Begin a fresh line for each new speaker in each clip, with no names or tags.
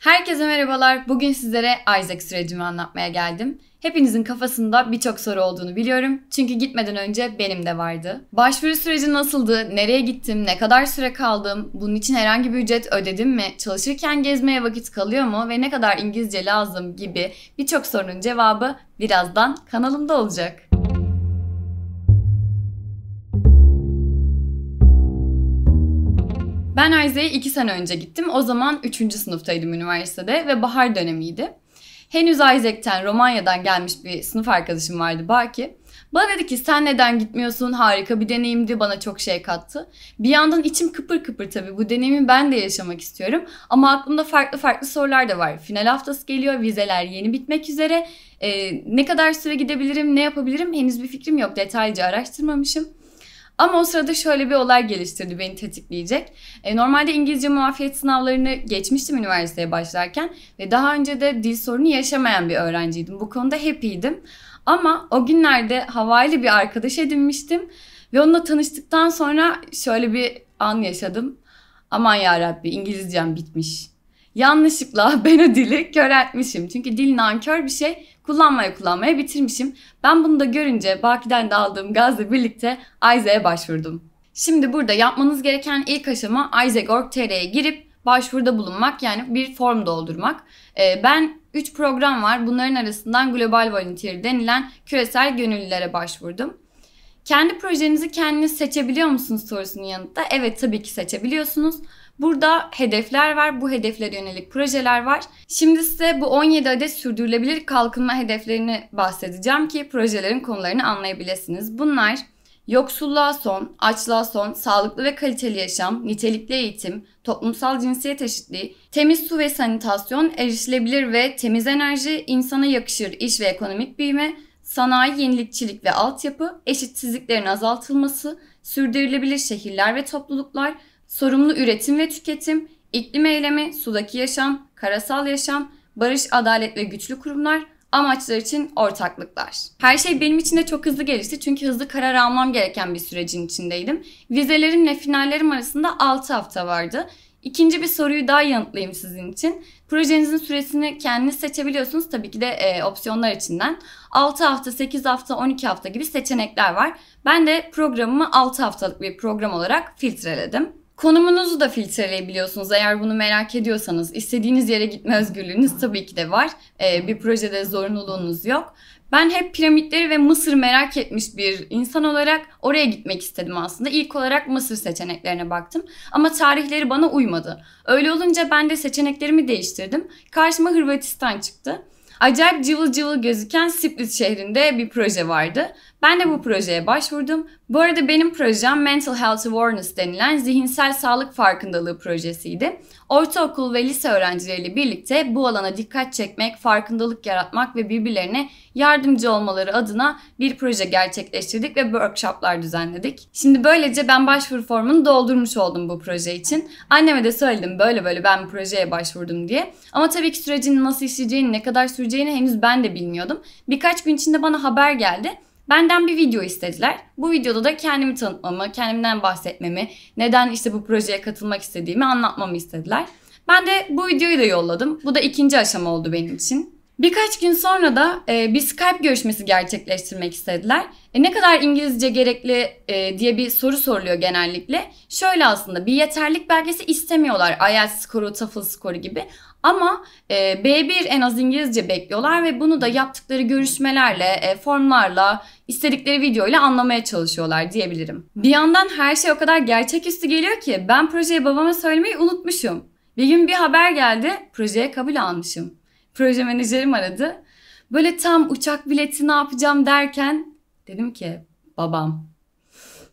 Herkese merhabalar. Bugün sizlere Isaac sürecimi anlatmaya geldim. Hepinizin kafasında birçok soru olduğunu biliyorum. Çünkü gitmeden önce benim de vardı. Başvuru süreci nasıldı? Nereye gittim? Ne kadar süre kaldım? Bunun için herhangi bir ücret ödedim mi? Çalışırken gezmeye vakit kalıyor mu? Ve ne kadar İngilizce lazım gibi birçok sorunun cevabı birazdan kanalımda olacak. Ben Rize'ye iki sene önce gittim. O zaman üçüncü sınıftaydım üniversitede ve bahar dönemiydi. Henüz Isaac'ten, Romanya'dan gelmiş bir sınıf arkadaşım vardı Baki. Bana dedi ki sen neden gitmiyorsun? Harika bir deneyimdi. Bana çok şey kattı. Bir yandan içim kıpır kıpır tabii. Bu deneyimi ben de yaşamak istiyorum. Ama aklımda farklı farklı sorular da var. Final haftası geliyor. Vizeler yeni bitmek üzere. Ee, ne kadar süre gidebilirim? Ne yapabilirim? Henüz bir fikrim yok. Detaylıca araştırmamışım. Ama o sırada şöyle bir olay geliştirdi beni tetikleyecek. E, normalde İngilizce muafiyet sınavlarını geçmiştim üniversiteye başlarken ve daha önce de dil sorunu yaşamayan bir öğrenciydim. Bu konuda hep iyiydim. Ama o günlerde havaylı bir arkadaş edinmiştim ve onunla tanıştıktan sonra şöyle bir an yaşadım. Aman ya Rabbi İngilizcem bitmiş yanlışlıkla ben o dili köreltmişim. Çünkü dil nankör bir şey. Kullanmaya kullanmaya bitirmişim. Ben bunu da görünce Baki'den de aldığım gazla birlikte Isaac'e başvurdum. Şimdi burada yapmanız gereken ilk aşama ayze.org.tr'ye girip başvuruda bulunmak yani bir form doldurmak. Ee, ben 3 program var. Bunların arasından Global Volunteer denilen küresel gönüllülere başvurdum. Kendi projenizi kendiniz seçebiliyor musunuz sorusunun yanıtta evet tabii ki seçebiliyorsunuz. Burada hedefler var, bu hedeflere yönelik projeler var. Şimdi size bu 17 adet sürdürülebilir kalkınma hedeflerini bahsedeceğim ki projelerin konularını anlayabilirsiniz. Bunlar yoksulluğa son, açlığa son, sağlıklı ve kaliteli yaşam, nitelikli eğitim, toplumsal cinsiyet eşitliği, temiz su ve sanitasyon, erişilebilir ve temiz enerji, insana yakışır iş ve ekonomik büyüme, sanayi, yenilikçilik ve altyapı, eşitsizliklerin azaltılması, sürdürülebilir şehirler ve topluluklar, sorumlu üretim ve tüketim, iklim eylemi, sudaki yaşam, karasal yaşam, barış, adalet ve güçlü kurumlar, amaçlar için ortaklıklar. Her şey benim için de çok hızlı gelişti çünkü hızlı karar almam gereken bir sürecin içindeydim. Vizelerimle finallerim arasında 6 hafta vardı. İkinci bir soruyu daha yanıtlayayım sizin için. Projenizin süresini kendiniz seçebiliyorsunuz tabii ki de e, opsiyonlar içinden. 6 hafta, 8 hafta, 12 hafta gibi seçenekler var. Ben de programımı 6 haftalık bir program olarak filtreledim. Konumunuzu da filtreleyebiliyorsunuz eğer bunu merak ediyorsanız. istediğiniz yere gitme özgürlüğünüz tabii ki de var. Ee, bir projede zorunluluğunuz yok. Ben hep piramitleri ve Mısır merak etmiş bir insan olarak oraya gitmek istedim aslında. İlk olarak Mısır seçeneklerine baktım ama tarihleri bana uymadı. Öyle olunca ben de seçeneklerimi değiştirdim. Karşıma Hırvatistan çıktı. Acayip cıvıl cıvıl gözüken Split şehrinde bir proje vardı. Ben de bu projeye başvurdum. Bu arada benim projem Mental Health Awareness denilen zihinsel sağlık farkındalığı projesiydi. Ortaokul ve lise öğrencileriyle birlikte bu alana dikkat çekmek, farkındalık yaratmak ve birbirlerine yardımcı olmaları adına bir proje gerçekleştirdik ve workshoplar düzenledik. Şimdi böylece ben başvuru formunu doldurmuş oldum bu proje için. Anneme de söyledim böyle böyle ben bu projeye başvurdum diye. Ama tabii ki sürecin nasıl işleyeceğini, ne kadar süreceğini henüz ben de bilmiyordum. Birkaç gün içinde bana haber geldi. Benden bir video istediler. Bu videoda da kendimi tanıtmamı, kendimden bahsetmemi, neden işte bu projeye katılmak istediğimi anlatmamı istediler. Ben de bu videoyu da yolladım. Bu da ikinci aşama oldu benim için. Birkaç gün sonra da e, bir Skype görüşmesi gerçekleştirmek istediler. E, ne kadar İngilizce gerekli e, diye bir soru soruluyor genellikle. Şöyle aslında bir yeterlik belgesi istemiyorlar. IELTS skoru, TOEFL skoru gibi. Ama e, B1 en az İngilizce bekliyorlar ve bunu da yaptıkları görüşmelerle, e, formlarla, istedikleri videoyla anlamaya çalışıyorlar diyebilirim. Bir yandan her şey o kadar gerçeküstü geliyor ki ben projeyi babama söylemeyi unutmuşum. Bir gün bir haber geldi, projeye kabul almışım. Proje menajerim aradı. Böyle tam uçak bileti ne yapacağım derken dedim ki babam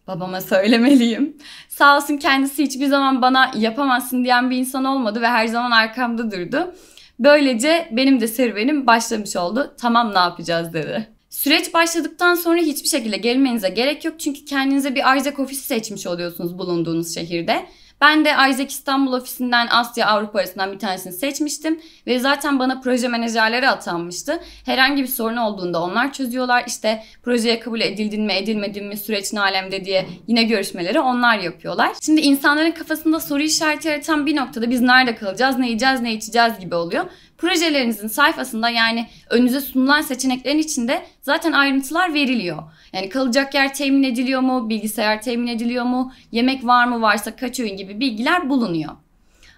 babama söylemeliyim. Sağ olsun kendisi hiçbir zaman bana yapamazsın diyen bir insan olmadı ve her zaman arkamda durdu. Böylece benim de serüvenim başlamış oldu. Tamam ne yapacağız dedi. Süreç başladıktan sonra hiçbir şekilde gelmenize gerek yok çünkü kendinize bir arzak ofisi seçmiş oluyorsunuz bulunduğunuz şehirde. Ben de Isaac İstanbul ofisinden Asya Avrupa arasından bir tanesini seçmiştim ve zaten bana proje menajerleri atanmıştı. Herhangi bir sorun olduğunda onlar çözüyorlar. İşte projeye kabul edildin mi edilmedin mi süreç ne alemde diye yine görüşmeleri onlar yapıyorlar. Şimdi insanların kafasında soru işareti yaratan bir noktada biz nerede kalacağız, ne yiyeceğiz, ne içeceğiz gibi oluyor projelerinizin sayfasında yani önünüze sunulan seçeneklerin içinde zaten ayrıntılar veriliyor. Yani kalacak yer temin ediliyor mu, bilgisayar temin ediliyor mu, yemek var mı varsa kaç öğün gibi bilgiler bulunuyor.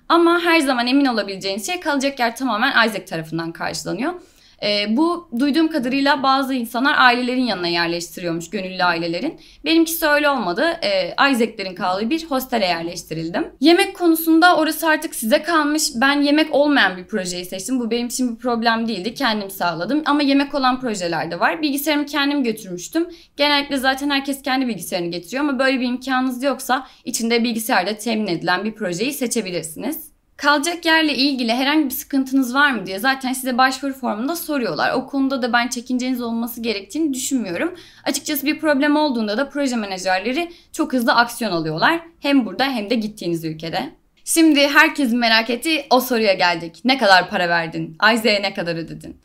Ama her zaman emin olabileceğiniz şey kalacak yer tamamen Isaac tarafından karşılanıyor. E, bu duyduğum kadarıyla bazı insanlar ailelerin yanına yerleştiriyormuş gönüllü ailelerin. Benimkisi öyle olmadı. E, Isaac'lerin kaldığı bir hostele yerleştirildim. Yemek konusunda orası artık size kalmış. Ben yemek olmayan bir projeyi seçtim. Bu benim için bir problem değildi. Kendim sağladım. Ama yemek olan projeler de var. Bilgisayarımı kendim götürmüştüm. Genellikle zaten herkes kendi bilgisayarını getiriyor ama böyle bir imkanınız yoksa içinde bilgisayarda temin edilen bir projeyi seçebilirsiniz. Kalacak yerle ilgili herhangi bir sıkıntınız var mı diye zaten size başvuru formunda soruyorlar. O konuda da ben çekinceniz olması gerektiğini düşünmüyorum. Açıkçası bir problem olduğunda da proje menajerleri çok hızlı aksiyon alıyorlar. Hem burada hem de gittiğiniz ülkede. Şimdi herkesin merak ettiği o soruya geldik. Ne kadar para verdin? Ayze'ye ne kadar ödedin?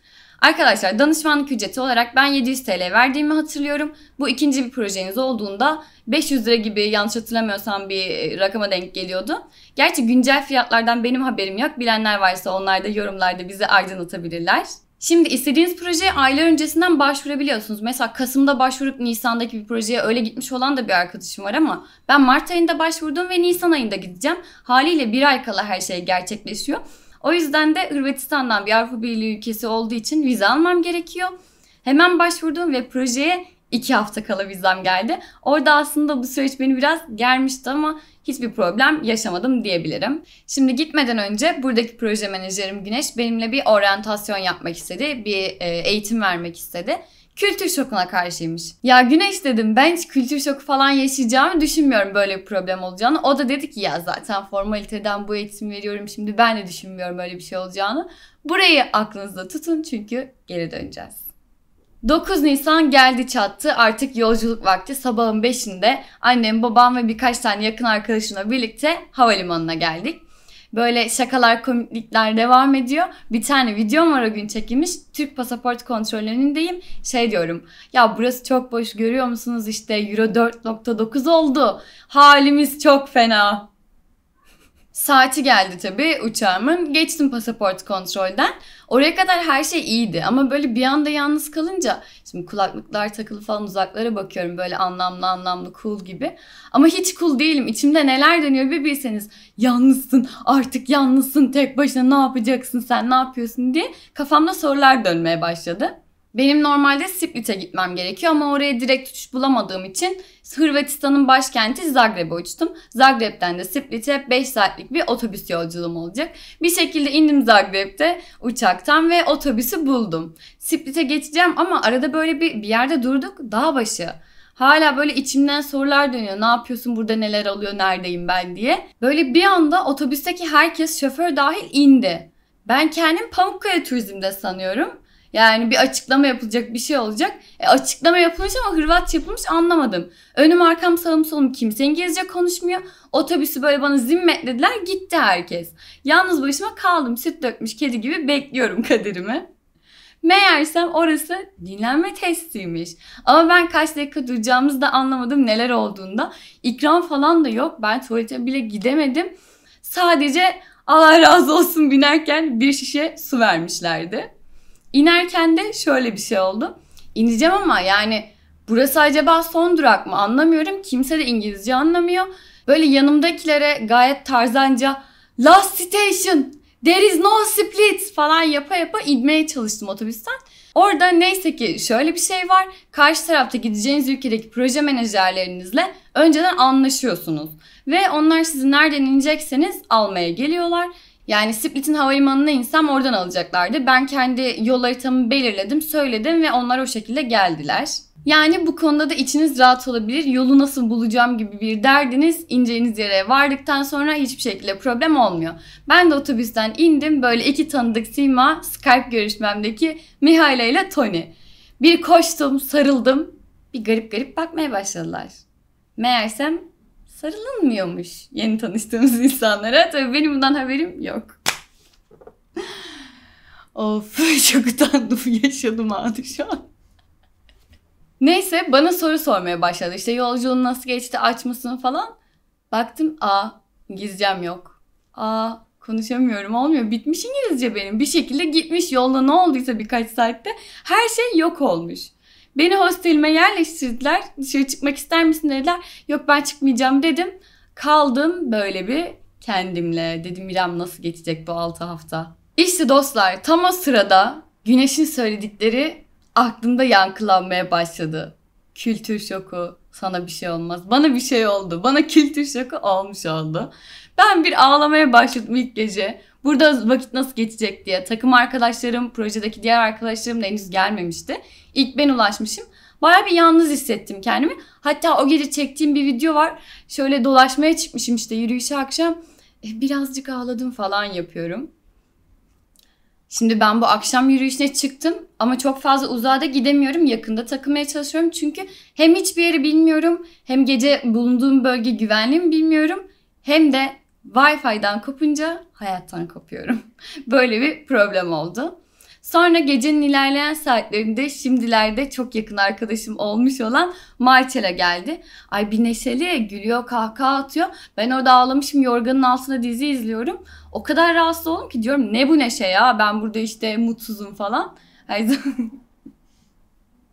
Arkadaşlar danışmanlık ücreti olarak ben 700 TL verdiğimi hatırlıyorum. Bu ikinci bir projeniz olduğunda 500 lira gibi yanlış hatırlamıyorsam bir e, rakama denk geliyordu. Gerçi güncel fiyatlardan benim haberim yok. Bilenler varsa onlar da yorumlarda bizi aydınlatabilirler. Şimdi istediğiniz projeye aylar öncesinden başvurabiliyorsunuz. Mesela Kasım'da başvurup Nisan'daki bir projeye öyle gitmiş olan da bir arkadaşım var ama ben Mart ayında başvurdum ve Nisan ayında gideceğim. Haliyle bir ay kala her şey gerçekleşiyor. O yüzden de Hırvatistan'dan bir Avrupa Birliği ülkesi olduğu için vize almam gerekiyor. Hemen başvurdum ve projeye iki hafta kala vizem geldi. Orada aslında bu süreç beni biraz germişti ama hiçbir problem yaşamadım diyebilirim. Şimdi gitmeden önce buradaki proje menajerim Güneş benimle bir oryantasyon yapmak istedi, bir e, eğitim vermek istedi kültür şokuna karşıymış. Ya Güneş dedim ben hiç kültür şoku falan yaşayacağımı düşünmüyorum böyle bir problem olacağını. O da dedi ki ya zaten formaliteden bu eğitim veriyorum şimdi ben de düşünmüyorum böyle bir şey olacağını. Burayı aklınızda tutun çünkü geri döneceğiz. 9 Nisan geldi çattı. Artık yolculuk vakti sabahın 5'inde annem, babam ve birkaç tane yakın arkadaşımla birlikte havalimanına geldik. Böyle şakalar, komiklikler devam ediyor. Bir tane videom var o gün çekilmiş. Türk pasaport kontrollerindeyim. Şey diyorum. Ya burası çok boş görüyor musunuz? işte Euro 4.9 oldu. Halimiz çok fena. Saati geldi tabii uçağımın. Geçtim pasaport kontrolden. Oraya kadar her şey iyiydi ama böyle bir anda yalnız kalınca şimdi kulaklıklar takılı falan uzaklara bakıyorum böyle anlamlı anlamlı cool gibi. Ama hiç cool değilim. İçimde neler dönüyor bir bilseniz. Yalnızsın artık yalnızsın tek başına ne yapacaksın sen ne yapıyorsun diye kafamda sorular dönmeye başladı. Benim normalde Split'e gitmem gerekiyor ama oraya direkt uçuş bulamadığım için Hırvatistan'ın başkenti Zagreb'e uçtum. Zagreb'den de Split'e 5 saatlik bir otobüs yolculuğum olacak. Bir şekilde indim Zagreb'de uçaktan ve otobüsü buldum. Split'e geçeceğim ama arada böyle bir, bir yerde durduk dağ başı. Hala böyle içimden sorular dönüyor. Ne yapıyorsun burada neler alıyor neredeyim ben diye. Böyle bir anda otobüsteki herkes şoför dahil indi. Ben kendim Pamukkale Turizm'de sanıyorum. Yani bir açıklama yapılacak bir şey olacak. E, açıklama yapılmış ama Hırvatça yapılmış anlamadım. Önüm arkam sağım solum kimse İngilizce konuşmuyor. Otobüsü böyle bana zimmetlediler gitti herkes. Yalnız başıma kaldım süt dökmüş kedi gibi bekliyorum kaderimi. Meğersem orası dinlenme testiymiş. Ama ben kaç dakika duracağımızı da anlamadım neler olduğunda. İkram falan da yok. Ben tuvalete bile gidemedim. Sadece Allah razı olsun binerken bir şişe su vermişlerdi. İnerken de şöyle bir şey oldu. İneceğim ama yani burası acaba son durak mı anlamıyorum. Kimse de İngilizce anlamıyor. Böyle yanımdakilere gayet tarzanca last station there is no split falan yapa yapa inmeye çalıştım otobüsten. Orada neyse ki şöyle bir şey var. Karşı tarafta gideceğiniz ülkedeki proje menajerlerinizle önceden anlaşıyorsunuz. Ve onlar sizi nereden inecekseniz almaya geliyorlar. Yani Split'in havalimanına insem oradan alacaklardı. Ben kendi yol haritamı belirledim, söyledim ve onlar o şekilde geldiler. Yani bu konuda da içiniz rahat olabilir. Yolu nasıl bulacağım gibi bir derdiniz ineceğiniz yere vardıktan sonra hiçbir şekilde problem olmuyor. Ben de otobüsten indim. Böyle iki tanıdık sima Skype görüşmemdeki Mihaila ile Tony. Bir koştum, sarıldım. Bir garip garip bakmaya başladılar. Meğersem sarılınmıyormuş yeni tanıştığımız insanlara. Tabii benim bundan haberim yok. of çok utandım yaşadım abi şu an. Neyse bana soru sormaya başladı. İşte yolculuğun nasıl geçti aç mısın falan. Baktım a gizcem yok. A konuşamıyorum olmuyor. Bitmiş İngilizce benim. Bir şekilde gitmiş yolda ne olduysa birkaç saatte her şey yok olmuş. Beni hostelime yerleştirdiler. Dışarı çıkmak ister misin dediler. Yok ben çıkmayacağım dedim. Kaldım böyle bir kendimle. Dedim İrem nasıl geçecek bu 6 hafta. İşte dostlar tam o sırada Güneş'in söyledikleri aklımda yankılanmaya başladı. Kültür şoku sana bir şey olmaz. Bana bir şey oldu. Bana kültür şoku olmuş oldu. Ben bir ağlamaya başladım ilk gece. Burada vakit nasıl geçecek diye takım arkadaşlarım, projedeki diğer arkadaşlarım da henüz gelmemişti. İlk ben ulaşmışım. Baya bir yalnız hissettim kendimi. Hatta o gece çektiğim bir video var. Şöyle dolaşmaya çıkmışım işte yürüyüşe akşam. Eh, birazcık ağladım falan yapıyorum. Şimdi ben bu akşam yürüyüşüne çıktım ama çok fazla uzağa gidemiyorum. Yakında takılmaya çalışıyorum çünkü hem hiçbir yeri bilmiyorum hem gece bulunduğum bölge güvenli mi bilmiyorum hem de Wi-Fi'den kopunca hayattan kopuyorum. Böyle bir problem oldu. Sonra gecenin ilerleyen saatlerinde şimdilerde çok yakın arkadaşım olmuş olan Marcel'e geldi. Ay bir neşeli gülüyor kahkaha atıyor. Ben orada ağlamışım yorganın altına dizi izliyorum. O kadar rahatsız oldum ki diyorum ne bu neşe ya ben burada işte mutsuzum falan.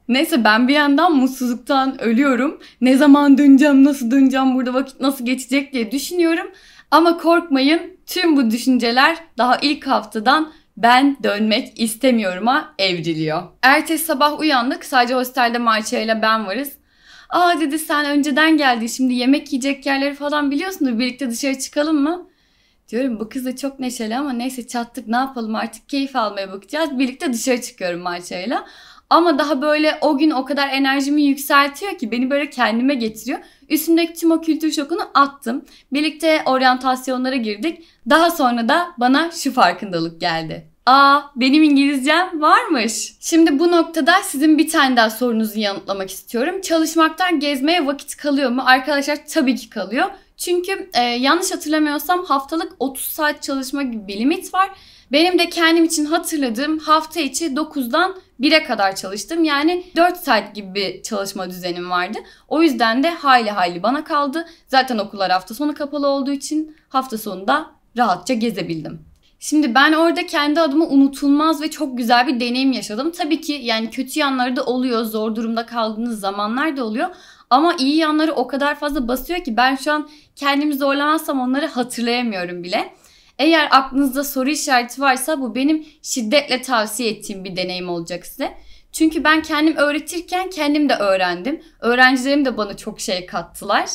Neyse ben bir yandan mutsuzluktan ölüyorum. Ne zaman döneceğim, nasıl döneceğim, burada vakit nasıl geçecek diye düşünüyorum. Ama korkmayın tüm bu düşünceler daha ilk haftadan ben dönmek istemiyorum'a evriliyor. Ertesi sabah uyandık. Sadece hostelde Marcia ile ben varız. Aa dedi sen önceden geldin şimdi yemek yiyecek yerleri falan biliyorsun da birlikte dışarı çıkalım mı? Diyorum bu kız da çok neşeli ama neyse çattık ne yapalım artık keyif almaya bakacağız. Birlikte dışarı çıkıyorum ile. Ama daha böyle o gün o kadar enerjimi yükseltiyor ki beni böyle kendime getiriyor. Üstümdeki tüm o kültür şokunu attım. Birlikte oryantasyonlara girdik. Daha sonra da bana şu farkındalık geldi. Aa benim İngilizcem varmış. Şimdi bu noktada sizin bir tane daha sorunuzu yanıtlamak istiyorum. Çalışmaktan gezmeye vakit kalıyor mu? Arkadaşlar tabii ki kalıyor. Çünkü e, yanlış hatırlamıyorsam haftalık 30 saat çalışma gibi bir limit var. Benim de kendim için hatırladığım hafta içi 9'dan 1'e kadar çalıştım. Yani 4 saat gibi bir çalışma düzenim vardı. O yüzden de hayli hayli bana kaldı. Zaten okullar hafta sonu kapalı olduğu için hafta sonunda rahatça gezebildim. Şimdi ben orada kendi adıma unutulmaz ve çok güzel bir deneyim yaşadım. Tabii ki yani kötü yanları da oluyor. Zor durumda kaldığınız zamanlar da oluyor. Ama iyi yanları o kadar fazla basıyor ki ben şu an kendimi zorlamazsam onları hatırlayamıyorum bile. Eğer aklınızda soru işareti varsa bu benim şiddetle tavsiye ettiğim bir deneyim olacak size. Çünkü ben kendim öğretirken kendim de öğrendim. Öğrencilerim de bana çok şey kattılar.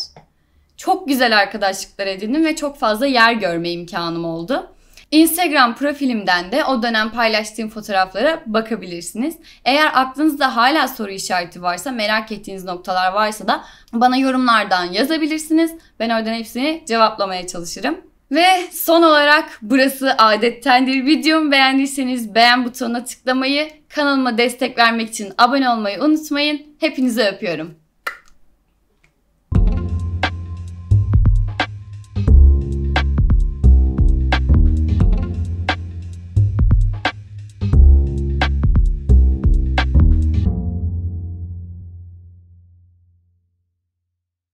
Çok güzel arkadaşlıklar edindim ve çok fazla yer görme imkanım oldu. Instagram profilimden de o dönem paylaştığım fotoğraflara bakabilirsiniz. Eğer aklınızda hala soru işareti varsa, merak ettiğiniz noktalar varsa da bana yorumlardan yazabilirsiniz. Ben oradan hepsini cevaplamaya çalışırım. Ve son olarak burası adettendir. Videomu beğendiyseniz beğen butonuna tıklamayı, kanalıma destek vermek için abone olmayı unutmayın. Hepinizi öpüyorum.